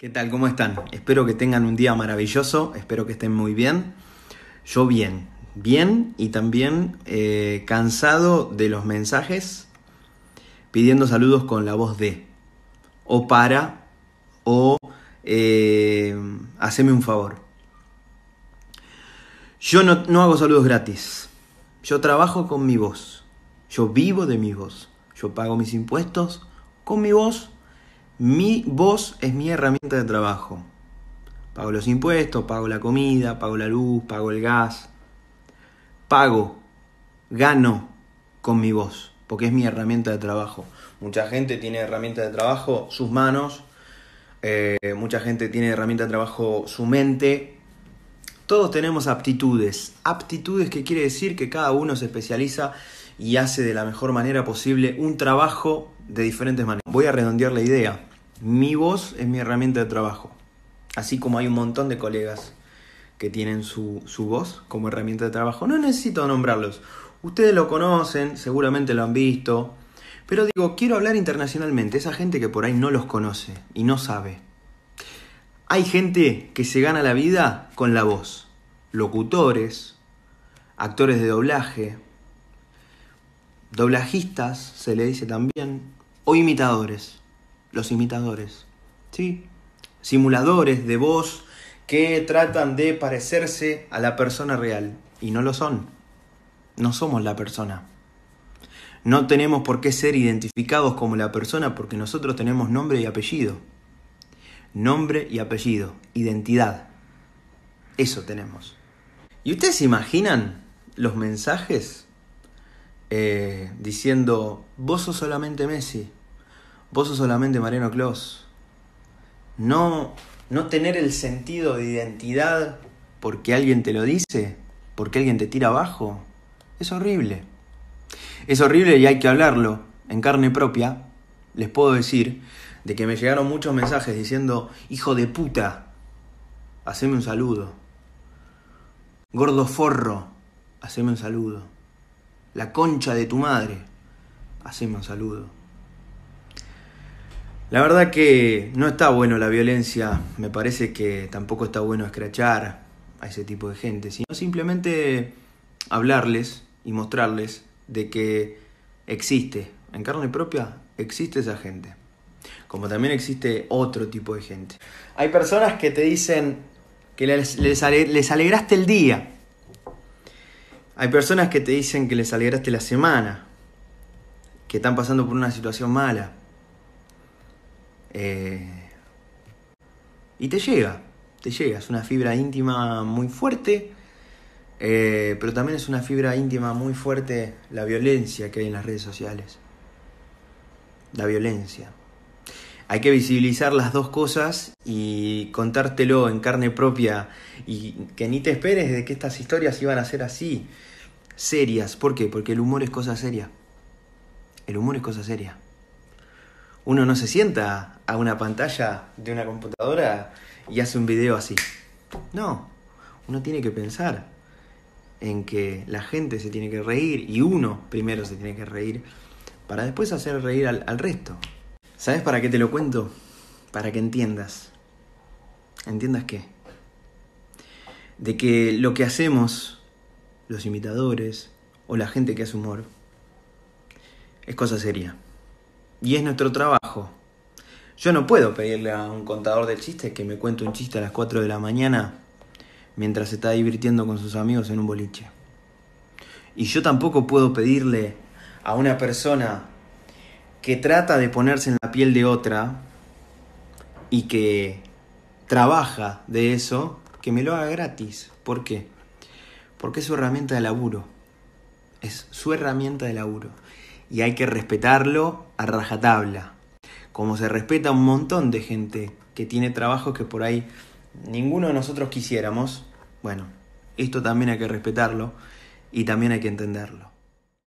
¿Qué tal? ¿Cómo están? Espero que tengan un día maravilloso, espero que estén muy bien. Yo bien, bien y también eh, cansado de los mensajes pidiendo saludos con la voz de, o para, o eh, haceme un favor. Yo no, no hago saludos gratis, yo trabajo con mi voz, yo vivo de mi voz, yo pago mis impuestos con mi voz mi voz es mi herramienta de trabajo. Pago los impuestos, pago la comida, pago la luz, pago el gas. Pago, gano con mi voz, porque es mi herramienta de trabajo. Mucha gente tiene herramienta de trabajo sus manos, eh, mucha gente tiene herramienta de trabajo su mente. Todos tenemos aptitudes. Aptitudes que quiere decir que cada uno se especializa y hace de la mejor manera posible un trabajo de diferentes maneras. Voy a redondear la idea mi voz es mi herramienta de trabajo. Así como hay un montón de colegas que tienen su, voz como herramienta de trabajo. No necesito nombrarlos. Ustedes lo conocen, seguramente lo han visto. Pero digo, quiero hablar internacionalmente. Esa gente que por ahí no los conoce y no sabe. Hay gente que se gana la vida con la voz. Locutores, actores de doblaje, doblajistas, se le dice también, o imitadores los imitadores. ¿Sí? Simuladores de voz que tratan de parecerse a la persona real y no lo son. No somos la persona. No tenemos por qué ser identificados como la persona porque nosotros tenemos nombre y apellido. Nombre y apellido, identidad. Eso tenemos. ¿Y ustedes imaginan los mensajes eh, diciendo, vos sos solamente Messi? Vos sos solamente Mariano Clos. No, no tener el sentido de identidad porque alguien te lo dice, porque alguien te tira abajo, es horrible. Es horrible y hay que hablarlo en carne propia. Les puedo decir de que me llegaron muchos mensajes diciendo, hijo de puta, haceme un saludo. Gordo forro, haceme un saludo. La concha de tu madre, haceme un saludo. La verdad que no está bueno la violencia, me parece que tampoco está bueno escrachar a ese tipo de gente, sino simplemente hablarles y mostrarles de que existe, en carne propia, existe esa gente. Como también existe otro tipo de gente. Hay personas que te dicen que les, alegraste el día. Hay personas que te dicen que les alegraste la semana, que están pasando por una situación mala eh, y te llega, te llega, es una fibra íntima muy fuerte, eh, pero también es una fibra íntima muy fuerte la violencia que hay en las redes sociales. La violencia. Hay que visibilizar las dos cosas y contártelo en carne propia y que ni te esperes de que estas historias iban a ser así, serias. ¿Por qué? Porque el humor es cosa seria. El humor es cosa seria uno no se sienta a una pantalla de una computadora y hace un video así. No, uno tiene que pensar en que la gente se tiene que reír y uno primero se tiene que reír para después hacer reír al, resto. ¿Sabes para qué te lo cuento? Para que entiendas. ¿Entiendas qué? De que lo que hacemos, los imitadores o la gente que hace humor, es cosa seria y es nuestro trabajo. Yo no puedo pedirle a un contador de chistes que me cuente un chiste a las 4 de la mañana mientras se está divirtiendo con sus amigos en un boliche. Y yo tampoco puedo pedirle a una persona que trata de ponerse en la piel de otra y que trabaja de eso, que me lo haga gratis. ¿Por qué? Porque es su herramienta de laburo. Es su herramienta de laburo y hay que respetarlo a rajatabla. Como se respeta a un montón de gente que tiene trabajos que por ahí ninguno de nosotros quisiéramos, bueno, esto también hay que respetarlo y también hay que entenderlo.